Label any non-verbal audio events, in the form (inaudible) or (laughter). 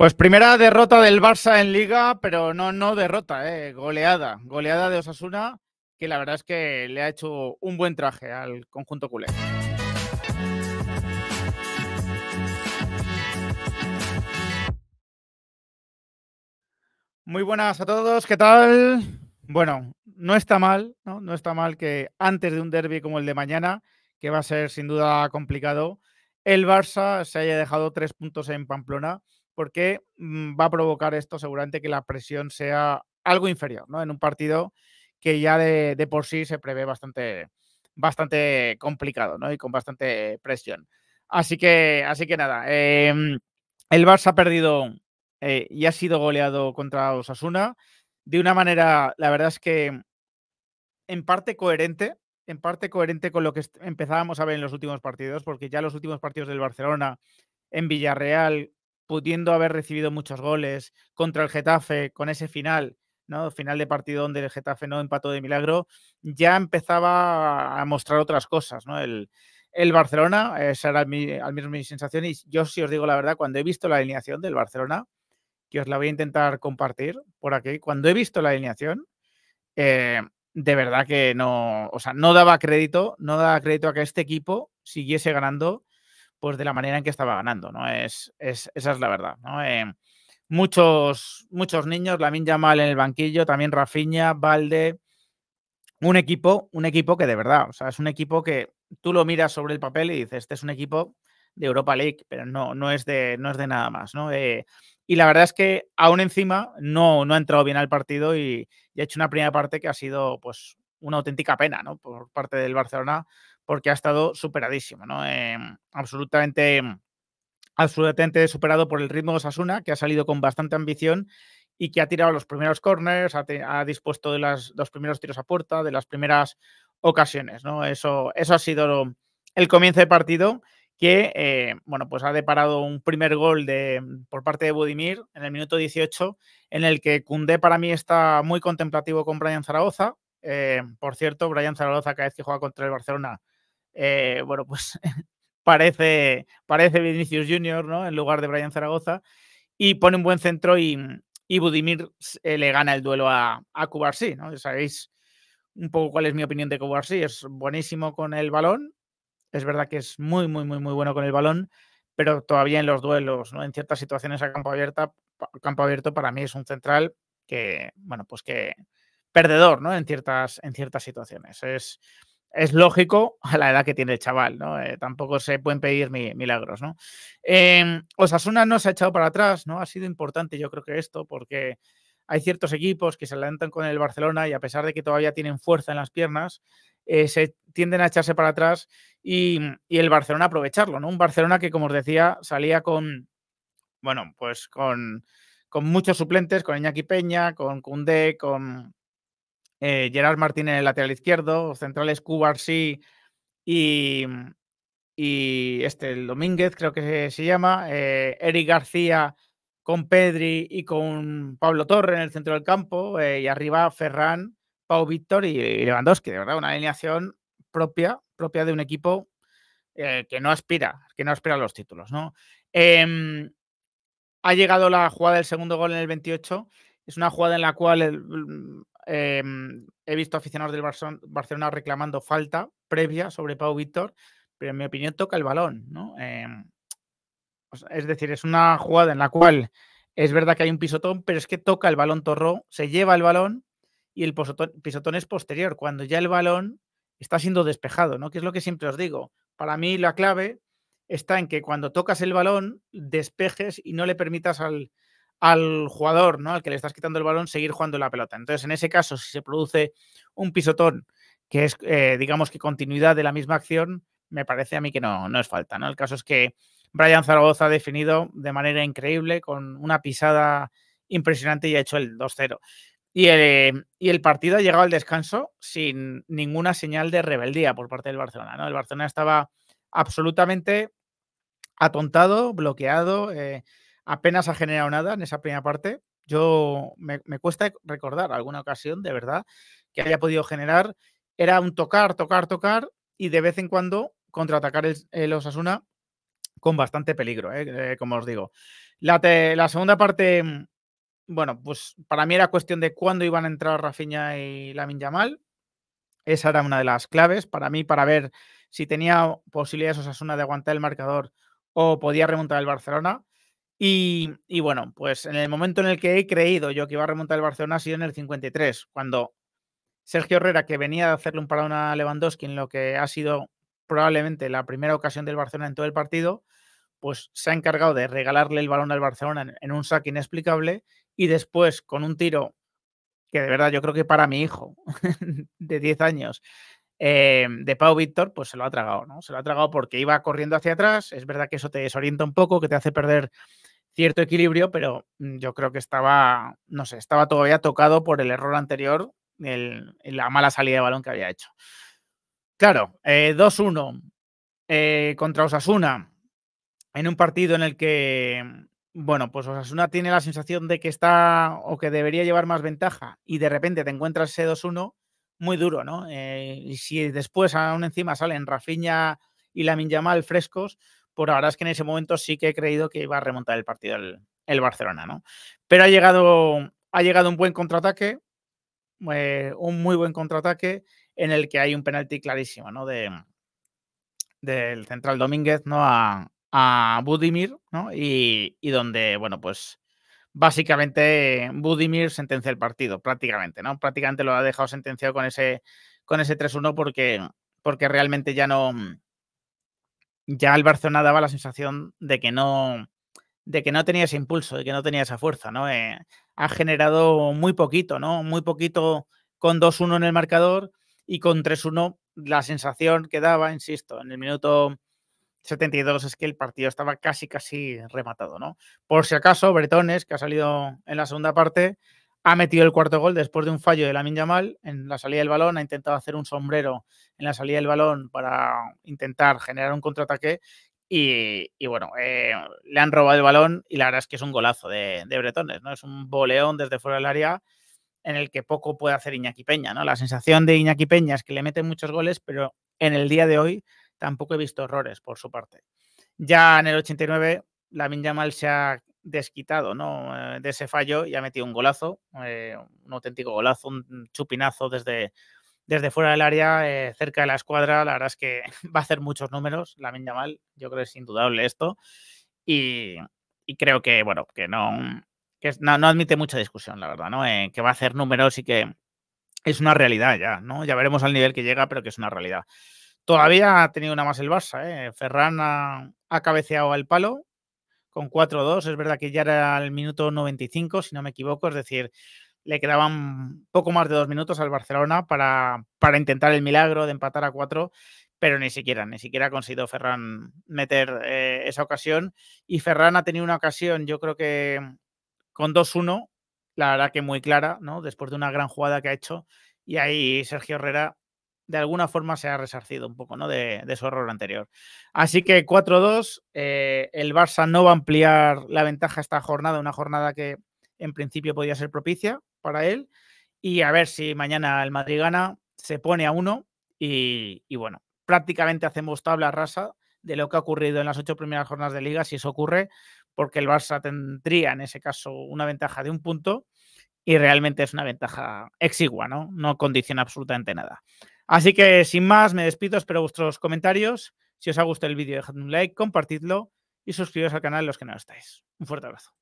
Pues primera derrota del Barça en Liga, pero no, no derrota, eh, goleada. Goleada de Osasuna, que la verdad es que le ha hecho un buen traje al conjunto culé. Muy buenas a todos, ¿qué tal? Bueno, no está mal, ¿no? No está mal que antes de un derby como el de mañana, que va a ser sin duda complicado, el Barça se haya dejado tres puntos en Pamplona porque mm, va a provocar esto seguramente que la presión sea algo inferior, ¿no? En un partido que ya de, por sí se prevé bastante, bastante complicado, ¿no? Y con bastante presión. Así que, así que nada, em, el Barça ha perdido eh, y ha sido goleado contra Osasuna de una manera, la verdad es que en parte coherente, en parte coherente con lo que empezábamos a ver en los últimos partidos, porque ya los últimos partidos del Barcelona en Villarreal pudiendo haber recibido muchos goles contra el Getafe con ese final, ¿no? Final de partido donde el Getafe no empató de milagro, ya empezaba a mostrar otras cosas, ¿no? El, Barcelona, esa era al mismo mi sensación, y yo si os digo la verdad, cuando he visto la alineación del Barcelona, que os la voy a intentar compartir por aquí, cuando he visto la alineación, eh, de verdad que no, o sea, no daba crédito, no daba crédito a que este equipo siguiese ganando pues de la manera en que estaba ganando, ¿no? Es, esa es la verdad, ¿no? Eh, muchos, muchos niños, Lamin mal en el banquillo, también Rafinha, Valde, un equipo, un equipo que de verdad, o sea, es un equipo que tú lo miras sobre el papel y dices, este es un equipo de Europa League, pero no, no es de, no es de nada más, ¿no? Eh, y la verdad es que aún encima no, no ha entrado bien al partido y, y, ha hecho una primera parte que ha sido pues una auténtica pena, ¿no? Por parte del Barcelona, porque ha estado superadísimo, ¿no? Eh, absolutamente, em, absolutamente superado por el ritmo de Osasuna, que ha salido con bastante ambición y que ha tirado los primeros corners, ha, dispuesto de, las, los primeros tiros a puerta, de las primeras ocasiones, ¿no? Eso, eso ha sido el comienzo de partido que, eh, bueno, pues ha deparado un primer gol de, mm, por parte de Budimir en el minuto 18, en el que Cundé para mí está muy contemplativo con Brian Zaragoza. Eh, por cierto, Brian Zaragoza cada vez que juega contra el Barcelona eh, bueno, pues (laughs) parece, parece Vinicius Junior, ¿no? En lugar de Brian Zaragoza. Y pone un buen centro y, y Budimir eh, le gana el duelo a, a ¿no? Sabéis un poco cuál es mi opinión de Kubarsi. Es buenísimo con el balón. Es verdad que es muy, muy, muy, muy bueno con el balón, pero todavía en los duelos, ¿no? En ciertas situaciones a campo abierto, campo abierto para mí es un central que, bueno, pues que perdedor, ¿no? En ciertas, en ciertas situaciones. Es, es lógico a la edad que tiene el chaval, ¿no? Eh, tampoco se pueden pedir milagros, ¿no? Em, Osasuna no se ha echado para atrás, ¿no? Ha sido importante yo creo que esto porque hay ciertos equipos que se adelantan con el Barcelona y a pesar de que todavía tienen fuerza en las piernas, eh, se tienden a echarse para atrás y, el Barcelona aprovecharlo, ¿no? Un Barcelona que, como os decía, salía con, bueno, pues con, muchos suplentes, con Iñaki Peña, con Cundé, con eh, Gerard Martín en el lateral izquierdo, centrales Cubarsí y, mm, y este, el Domínguez creo que se, llama, eh, Eric García con Pedri y con Pablo Torre en el centro del campo, eh, y arriba Ferran, Pau Víctor y, Lewandowski, de verdad, una alineación propia, propia de un equipo que no aspira, que no aspira a los títulos, ¿no? Em, ha llegado la jugada del segundo gol en el 28, es una jugada en la cual el, mm, Em, he visto aficionados del Barcelona reclamando falta previa sobre Pau Víctor, pero en mi opinión toca el balón. ¿no? Em, es decir, es una jugada en la cual es verdad que hay un pisotón, pero es que toca el balón Torró, se lleva el balón y el pisotón es posterior, cuando ya el balón está siendo despejado, ¿no? Que es lo que siempre os digo. Para mí la clave está en que cuando tocas el balón, despejes y no le permitas al, al jugador, ¿no? Al que le estás quitando el balón, seguir jugando la pelota. Entonces, en ese caso, si se produce un pisotón, que es, eh, digamos que continuidad de la misma acción, me parece a mí que no, no es falta, ¿no? El caso es que Brian Zaragoza ha definido de manera increíble, con una pisada impresionante y ha hecho el 2-0. Eh, y el, partido ha llegado al descanso sin ninguna señal de rebeldía por parte del Barcelona, El Barcelona estaba absolutamente atontado, bloqueado, eh, apenas ha generado nada en esa primera parte. Yo me, cuesta recordar alguna ocasión, de verdad, que haya podido generar. Era un tocar, tocar, tocar y de vez en cuando contraatacar el, Osasuna con bastante peligro, ¿eh? Eh, como os digo. La, segunda parte, mm, bueno, pues para mí era cuestión de cuándo iban a entrar Rafinha y Lamin Yamal. Esa era una de las claves para mí, para ver si tenía posibilidades Osasuna de aguantar el marcador o podía remontar el Barcelona. Y, bueno, pues en el momento en el que he creído yo que iba a remontar el Barcelona ha sido en el 53, cuando Sergio Herrera, que venía a hacerle un parón a Lewandowski en lo que ha sido probablemente la primera ocasión del Barcelona en todo el partido, pues se ha encargado de regalarle el balón al Barcelona en, un saque inexplicable y después con un tiro que de verdad yo creo que para mi hijo (laughs) de 10 años eh, de Pau Víctor, pues se lo ha tragado, ¿no? Se lo ha tragado porque iba corriendo hacia atrás. Es verdad que eso te desorienta un poco, que te hace perder cierto equilibrio, pero mm, yo creo que estaba, no sé, estaba todavía tocado por el error anterior, el, la mala salida de balón que había hecho. Claro, 2-1 eh, eh, contra Osasuna, en un partido en el que, bueno, pues Osasuna tiene la sensación de que está o que debería llevar más ventaja y de repente te encuentras ese 2-1, muy duro, ¿no? Eh, y si después aún encima salen Rafinha y la Minyamal frescos, ahora la verdad es que en ese momento sí que he creído que iba a remontar el partido el, Barcelona, ¿no? Pero ha llegado, ha llegado un buen contraataque, eh, un muy buen contraataque en el que hay un penalti clarísimo, ¿no? De, del central Domínguez, ¿no? A, Budimir, ¿no? Y, donde, bueno, pues básicamente Budimir sentencia el partido, prácticamente, ¿no? Prácticamente lo ha dejado sentenciado con ese, con ese 3-1 porque, porque realmente ya no, ya el Barcelona daba la sensación de que no, de que no tenía ese impulso, de que no tenía esa fuerza, ¿no? Eh, ha generado muy poquito, ¿no? Muy poquito con 2-1 en el marcador y con 3-1 la sensación que daba, insisto, en el minuto 72 es que el partido estaba casi, casi rematado, ¿no? Por si acaso, Bretones, que ha salido en la segunda parte, ha metido el cuarto gol después de un fallo de Lamin Mal en la salida del balón. Ha intentado hacer un sombrero en la salida del balón para intentar generar un contraataque. Y, bueno, eh, le han robado el balón y la verdad es que es un golazo de, Bretones, ¿no? Es un boleón desde fuera del área en el que poco puede hacer Iñaki Peña, ¿no? La sensación de Iñaki Peña es que le meten muchos goles, pero en el día de hoy tampoco he visto errores por su parte. Ya en el 89, la Yamal se ha desquitado ¿no? Eh, de ese fallo y ha metido un golazo, eh, un auténtico golazo, un chupinazo desde, desde fuera del área, eh, cerca de la escuadra. La verdad es que (laughs) va a hacer muchos números, la meña mal, yo creo que es indudable esto. Y, creo que, bueno, que no, que no, admite mucha discusión, la verdad, ¿no? que va a hacer números y que es una realidad ya, ¿no? Ya veremos al nivel que llega, pero que es una realidad. Todavía ha tenido una más el Barça, ¿eh? Ferran ha cabeceado al palo, con 4-2. Es verdad que ya era el minuto 95, si no me equivoco, es decir, le quedaban poco más de dos minutos al Barcelona para, para intentar el milagro de empatar a 4, pero ni siquiera, ni siquiera ha conseguido Ferran meter eh, esa ocasión. Y Ferran ha tenido una ocasión, yo creo que mm, con 2-1, la verdad que muy clara, ¿no? Después de una gran jugada que ha hecho. Y ahí Sergio Herrera de alguna forma se ha resarcido un poco ¿no? de, su error anterior. Así que 4-2, eh, el Barça no va a ampliar la ventaja esta jornada, una jornada que en principio podía ser propicia para él. Y a ver si mañana el Madrid gana, se pone a uno y, y bueno, prácticamente hacemos tabla rasa de lo que ha ocurrido en las ocho primeras jornadas de liga, si eso ocurre, porque el Barça tendría en ese caso una ventaja de un punto y realmente es una ventaja exigua, ¿no? No condiciona absolutamente nada. Así que sin más, me despido, espero vuestros comentarios. Si os ha gustado el vídeo, dejad un like, compartidlo y suscribiros al canal los que no lo estáis. Un fuerte abrazo.